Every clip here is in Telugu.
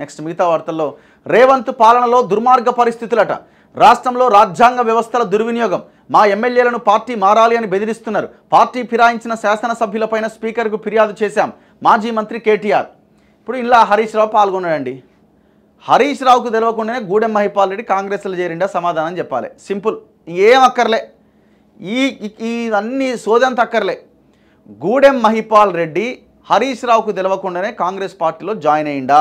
నెక్స్ట్ మిగతా వార్తల్లో రేవంత్ పాలనలో దుర్మార్గ పరిస్థితులట రాష్ట్రంలో రాజ్యాంగ వ్యవస్థల దుర్వినియోగం మా ఎమ్మెల్యేలను పార్టీ మారాలి అని బెదిరిస్తున్నారు పార్టీ ఫిరాయించిన శాసనసభ్యులపైన స్పీకర్కు ఫిర్యాదు చేశాం మాజీ మంత్రి కేటీఆర్ ఇప్పుడు ఇలా హరీష్ రావు పాల్గొన్నాడండి హరీష్ రావుకు తెలియకుండానే గూడెం మహిపాల్ రెడ్డి కాంగ్రెస్లో చేరిండా సమాధానం చెప్పాలి సింపుల్ ఏం అక్కర్లే ఈ ఇవన్నీ సోదంత అక్కర్లే గూడెం మహిపాల్ రెడ్డి హరీష్ రావుకు తెలవకుండానే కాంగ్రెస్ పార్టీలో జాయిన్ అయ్యిండా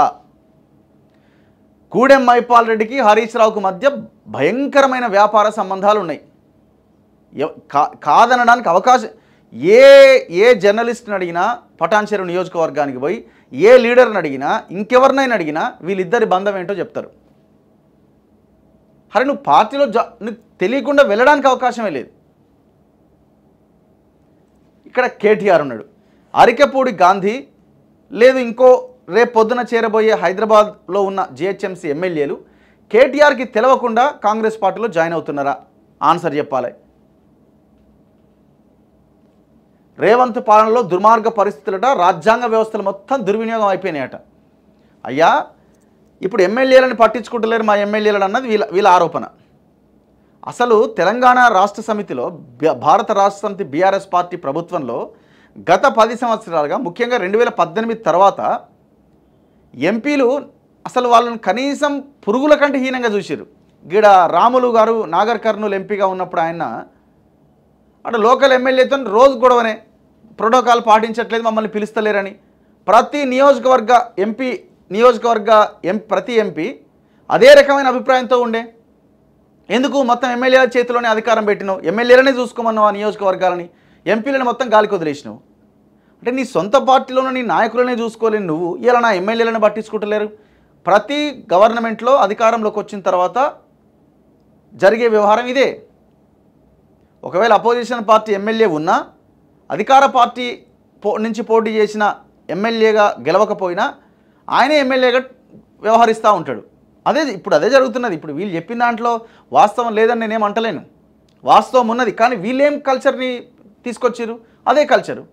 కూడెం మైపాల్ రెడ్డికి హరీష్ రావుకు మధ్య భయంకరమైన వ్యాపార సంబంధాలు ఉన్నాయి కాదనడానికి అవకాశం ఏ ఏ జర్నలిస్ట్ని అడిగినా పటాన్చెరు నియోజకవర్గానికి పోయి ఏ లీడర్ని అడిగినా ఇంకెవరినైనా అడిగినా వీళ్ళిద్దరి బంధం ఏంటో చెప్తారు అరే నువ్వు పార్టీలో జా నువ్వు తెలియకుండా వెళ్ళడానికి అవకాశమే లేదు ఇక్కడ కేటీఆర్ ఉన్నాడు అరికెపూడి గాంధీ లేదు ఇంకో రేపు పొద్దున చేరబోయే హైదరాబాద్లో ఉన్న జిహెచ్ఎంసీ ఎమ్మెల్యేలు కేటీఆర్కి తెలవకుండా కాంగ్రెస్ పార్టీలో జాయిన్ అవుతున్నారా ఆన్సర్ చెప్పాలి రేవంత్ పాలనలో దుర్మార్గ పరిస్థితులట రాజ్యాంగ వ్యవస్థలు మొత్తం దుర్వినియోగం అయిపోయినాయట అయ్యా ఇప్పుడు ఎమ్మెల్యేలను పట్టించుకుంటలేరు మా ఎమ్మెల్యేలను అన్నది వీళ్ళ వీళ్ళ ఆరోపణ అసలు తెలంగాణ రాష్ట్ర సమితిలో భారత రాష్ట్ర సమితి బీఆర్ఎస్ పార్టీ ప్రభుత్వంలో గత పది సంవత్సరాలుగా ముఖ్యంగా రెండు వేల పద్దెనిమిది తర్వాత ఎంపీలు అసలు వాళ్ళని కనీసం పురుగుల కంటే హీనంగా చూసారు గీడ రాములు గారు నాగర్ కర్నూలు ఎంపీగా ఉన్నప్పుడు ఆయన అటు లోకల్ ఎమ్మెల్యేతో రోజు గొడవనే ప్రోటోకాల్ పాటించట్లేదు మమ్మల్ని పిలుస్తలేరని ప్రతి నియోజకవర్గ ఎంపీ నియోజకవర్గ ఎం ప్రతి ఎంపీ అదే రకమైన అభిప్రాయంతో ఉండే ఎందుకు మొత్తం ఎమ్మెల్యేల చేతిలోనే అధికారం పెట్టినావు ఎమ్మెల్యేలనే చూసుకోమన్నావు ఆ నియోజకవర్గాలని ఎంపీలను మొత్తం గాలికి వదిలేసినావు అంటే నీ సొంత పార్టీలోనే నీ నాయకులనే చూసుకోలేని నువ్వు ఇలా నా ఎమ్మెల్యేలను పట్టించుకుంటలేరు ప్రతి గవర్నమెంట్లో అధికారంలోకి వచ్చిన తర్వాత జరిగే వ్యవహారం ఇదే ఒకవేళ అపోజిషన్ పార్టీ ఎమ్మెల్యే ఉన్నా అధికార పార్టీ పో నుంచి పోటీ చేసిన ఎమ్మెల్యేగా గెలవకపోయినా ఆయనే ఎమ్మెల్యేగా వ్యవహరిస్తూ ఉంటాడు అదే ఇప్పుడు అదే జరుగుతున్నది ఇప్పుడు వీళ్ళు చెప్పిన దాంట్లో వాస్తవం లేదని నేనేం అంటలేను వాస్తవం ఉన్నది కానీ వీళ్ళేం కల్చర్ని తీసుకొచ్చారు అదే కల్చరు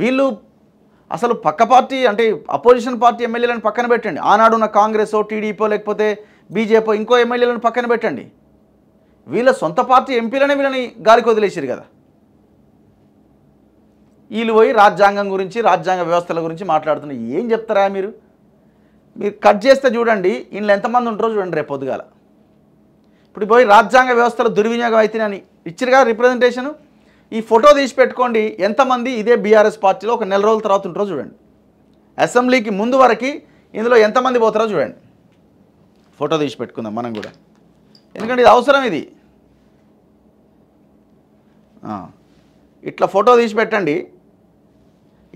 వీళ్ళు అసలు పక్క పార్టీ అంటే అపోజిషన్ పార్టీ ఎమ్మెల్యేలను పక్కన పెట్టండి ఆనాడున్న కాంగ్రెస్ టీడీపీ లేకపోతే బీజేపీ ఇంకో ఎమ్మెల్యేలను పక్కన పెట్టండి వీళ్ళ సొంత పార్టీ ఎంపీలనే వీళ్ళని గాలికి వదిలేసారు కదా వీళ్ళు పోయి రాజ్యాంగం గురించి రాజ్యాంగ వ్యవస్థల గురించి మాట్లాడుతున్నారు ఏం చెప్తారా మీరు మీరు కట్ చేస్తే చూడండి వీళ్ళు ఎంతమంది ఉంటారో చూడండి రేపు పొద్దుగాల ఇప్పుడు పోయి రాజ్యాంగ వ్యవస్థలు దుర్వినియోగం అవుతున్నాయని కదా రిప్రజెంటేషను ఈ ఫోటో తీసి పెట్టుకోండి ఎంతమంది ఇదే బీఆర్ఎస్ పార్టీలో ఒక నెల రోజుల తర్వాత ఉంటారో చూడండి అసెంబ్లీకి ముందు వరకు ఇందులో ఎంతమంది పోతారో చూడండి ఫోటో తీసి పెట్టుకుందాం మనం కూడా ఎందుకంటే ఇది అవసరం ఇది ఇట్లా ఫోటో తీసి పెట్టండి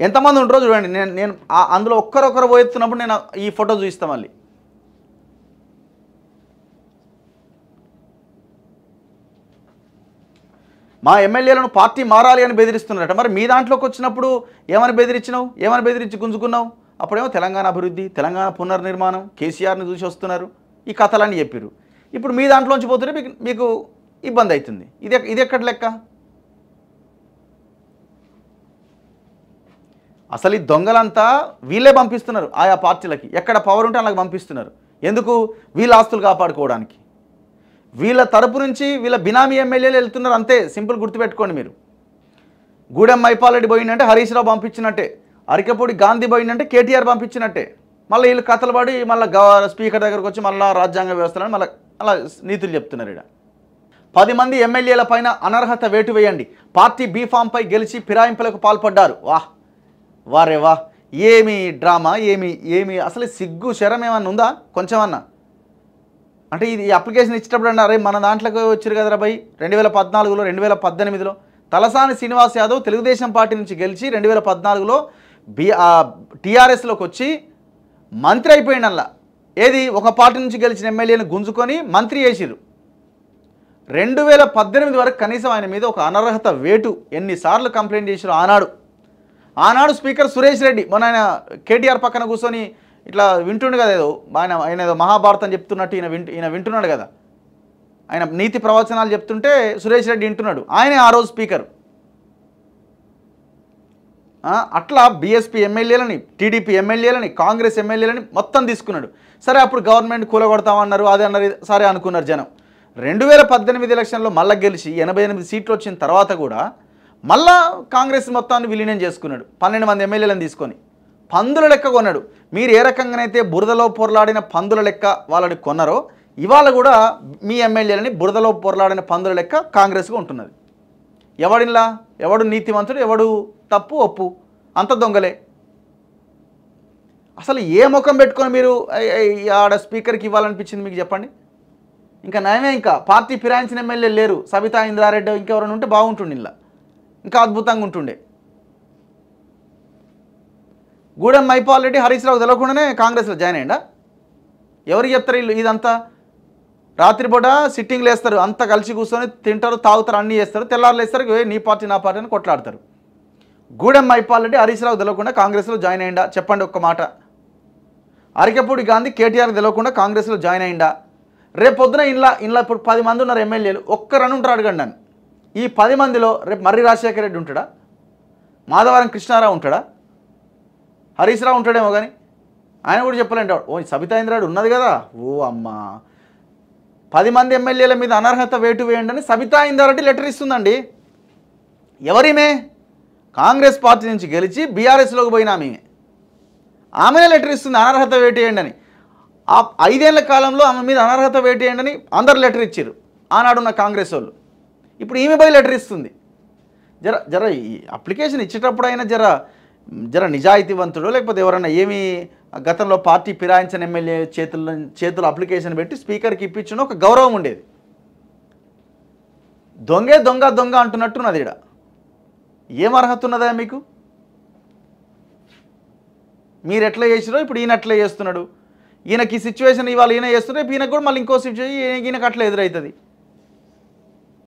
ఎంతమంది ఉంటారో చూడండి నేను నేను అందులో ఒక్కరొక్కరు పోయెత్తున్నప్పుడు నేను ఈ ఫోటో చూపిస్తాను మళ్ళీ మా ఎమ్మెల్యేలను పార్టీ మారాలి అని బెదిరిస్తున్నారట మరి మీ దాంట్లోకి వచ్చినప్పుడు ఏమని బెదిరించినావు ఏమని బెదిరించి గుంజుకున్నావు అప్పుడేమో తెలంగాణ అభివృద్ధి తెలంగాణ పునర్నిర్మాణం కేసీఆర్ని చూసి వస్తున్నారు ఈ కథలని చెప్పారు ఇప్పుడు మీ దాంట్లోంచి పోతుంటే మీకు మీకు ఇబ్బంది అవుతుంది ఇది ఇది ఎక్కడ లెక్క అసలు ఈ దొంగలంతా వీళ్ళే పంపిస్తున్నారు ఆయా పార్టీలకి ఎక్కడ పవర్ ఉంటే అలాగ పంపిస్తున్నారు ఎందుకు వీళ్ళ ఆస్తులు కాపాడుకోవడానికి వీళ్ళ తరపు నుంచి వీళ్ళ బినామీ ఎమ్మెల్యేలు వెళ్తున్నారు అంతే సింపుల్ గుర్తుపెట్టుకోండి మీరు గూడెం మైపాలెడ్డి పోయిందంటే హరీష్ రావు పంపించినట్టే అరికపూడి గాంధీ పోయిందంటే కేటీఆర్ పంపించినట్టే మళ్ళీ వీళ్ళు కథలు పడి మళ్ళీ స్పీకర్ దగ్గరకు వచ్చి మళ్ళీ రాజ్యాంగ వ్యవస్థలను మళ్ళీ అలా నీతులు చెప్తున్నారు ఇక్కడ పది మంది ఎమ్మెల్యేల పైన అనర్హత వేటు వేయండి పార్టీ బీఫామ్పై గెలిచి ఫిరాయింపులకు పాల్పడ్డారు వాహ్ వారే వాహ్ ఏమి డ్రామా ఏమి ఏమి అసలు సిగ్గు శరం ఏమన్నా ఉందా కొంచెమన్నా అంటే ఇది అప్లికేషన్ ఇచ్చేటప్పుడు అన్నారే మన దాంట్లోకి వచ్చారు కదా భయ్ రెండు వేల పద్నాలుగులో రెండు వేల పద్దెనిమిదిలో తలసాని శ్రీనివాస్ యాదవ్ తెలుగుదేశం పార్టీ నుంచి గెలిచి రెండు వేల పద్నాలుగులో బి టీఆర్ఎస్లోకి వచ్చి మంత్రి అయిపోయినల్లా ఏది ఒక పార్టీ నుంచి గెలిచిన ఎమ్మెల్యేని గుంజుకొని మంత్రి చేసిరు రెండు వేల పద్దెనిమిది వరకు కనీసం ఆయన మీద ఒక అనర్హత వేటు ఎన్నిసార్లు కంప్లైంట్ చేసిరు ఆనాడు ఆనాడు స్పీకర్ సురేష్ రెడ్డి మొన్న ఆయన కేటీఆర్ పక్కన కూర్చొని ఇట్లా వింటుండు కదా ఏదో ఆయన ఆయన ఏదో మహాభారతం చెప్తున్నట్టు ఈయన వింటు ఈయన వింటున్నాడు కదా ఆయన నీతి ప్రవచనాలు చెప్తుంటే సురేష్ రెడ్డి వింటున్నాడు ఆయనే ఆ రోజు స్పీకర్ అట్లా బీఎస్పీ ఎమ్మెల్యేలని టీడీపీ ఎమ్మెల్యేలని కాంగ్రెస్ ఎమ్మెల్యేలని మొత్తం తీసుకున్నాడు సరే అప్పుడు గవర్నమెంట్ కూలగొడతామన్నారు అదే అన్నారు సరే అనుకున్నారు జనం రెండు వేల పద్దెనిమిది ఎలక్షన్లో మళ్ళా గెలిచి ఎనభై ఎనిమిది సీట్లు వచ్చిన తర్వాత కూడా మళ్ళా కాంగ్రెస్ మొత్తాన్ని విలీనం చేసుకున్నాడు పన్నెండు మంది ఎమ్మెల్యేలను తీసుకొని పందుల లెక్క కొన్నాడు మీరు ఏ రకంగానైతే బురదలో పొరలాడిన పందుల లెక్క వాళ్ళని కొన్నారో ఇవాళ కూడా మీ ఎమ్మెల్యేలని బురదలో పొరలాడిన పందుల లెక్క కాంగ్రెస్గా ఉంటున్నది ఎవడిలా ఎవడు నీతివంతుడు ఎవడు తప్పు ఒప్పు అంత దొంగలే అసలు ఏ ముఖం పెట్టుకొని మీరు ఆడ స్పీకర్కి ఇవ్వాలనిపించింది మీకు చెప్పండి ఇంకా నయమే ఇంకా పార్టీ ఫిరాయించిన ఎమ్మెల్యే లేరు సబితా ఇంద్రారెడ్డి ఇంకెవరైనా ఉంటే బాగుంటుండే ఇలా ఇంకా అద్భుతంగా ఉంటుండే గూడెం మైపాల్ హరీష్ రావు తెలవకుండానే కాంగ్రెస్లో జాయిన్ అయ్యండా ఎవరికి చెప్తారు వీళ్ళు ఇదంతా రాత్రిపూట సిట్టింగ్లు వేస్తారు అంతా కలిసి కూర్చొని తింటారు తాగుతారు అన్నీ చేస్తారు తెల్లారులు వేస్తారు నీ పార్టీ నా పార్టీ అని కొట్లాడతారు గూడెం మైపాల్ రెడ్డి హరీష్ రావు తెలవకుండా కాంగ్రెస్లో జాయిన్ అయ్యిందా చెప్పండి ఒక్క మాట అరికపూడి గాంధీ కేటీఆర్ తెలవకుండా కాంగ్రెస్లో జాయిన్ అయ్యిందా రేపు పొద్దున ఇంట్లో ఇంట్లో ఇప్పుడు పది మంది ఉన్నారు ఎమ్మెల్యేలు ఒక్క రన్ ఉంటారు అడగండి ఈ పది మందిలో రేపు మర్రి రాజశేఖర రెడ్డి ఉంటాడా మాధవరం కృష్ణారావు ఉంటాడా హరీష్ రావు ఉంటాడేమో కానీ ఆయన కూడా చెప్పలేంట ఓ సబితా ఇంద్రాడు ఉన్నది కదా ఓ అమ్మా పది మంది ఎమ్మెల్యేల మీద అనర్హత వేటు వేయండి అని సబితా ఇంద్రారెడ్డి లెటర్ ఇస్తుందండి ఎవరిమే కాంగ్రెస్ పార్టీ నుంచి గెలిచి బీఆర్ఎస్లోకి పోయినా ఆమె ఆమెనే లెటర్ ఇస్తుంది అనర్హత వేటు అని ఆ ఐదేళ్ల కాలంలో ఆమె మీద అనర్హత వేటు అని అందరు లెటర్ ఇచ్చారు ఆనాడున్న కాంగ్రెస్ వాళ్ళు ఇప్పుడు ఈమె పోయి లెటర్ ఇస్తుంది జర జర ఈ అప్లికేషన్ ఇచ్చేటప్పుడు అయినా జర జర నిజాయితీవంతుడు లేకపోతే ఎవరైనా ఏమి గతంలో పార్టీ ఫిరాయించిన ఎమ్మెల్యే చేతుల చేతులు అప్లికేషన్ పెట్టి స్పీకర్కి ఇప్పించిన ఒక గౌరవం ఉండేది దొంగే దొంగ దొంగ అంటున్నట్టున్నది ఇక్కడ ఏం అర్హత ఉన్నదా మీకు మీరు ఎట్లా చేసినో ఇప్పుడు ఈయన ఎట్లా చేస్తున్నాడు ఈయనకి సిచ్యువేషన్ ఇవాళ ఈయన చేస్తున్నారు ఈయనకు కూడా మళ్ళీ ఇంకో సిచ్యువేషన్ ఈయనకి అట్లా ఎదురవుతుంది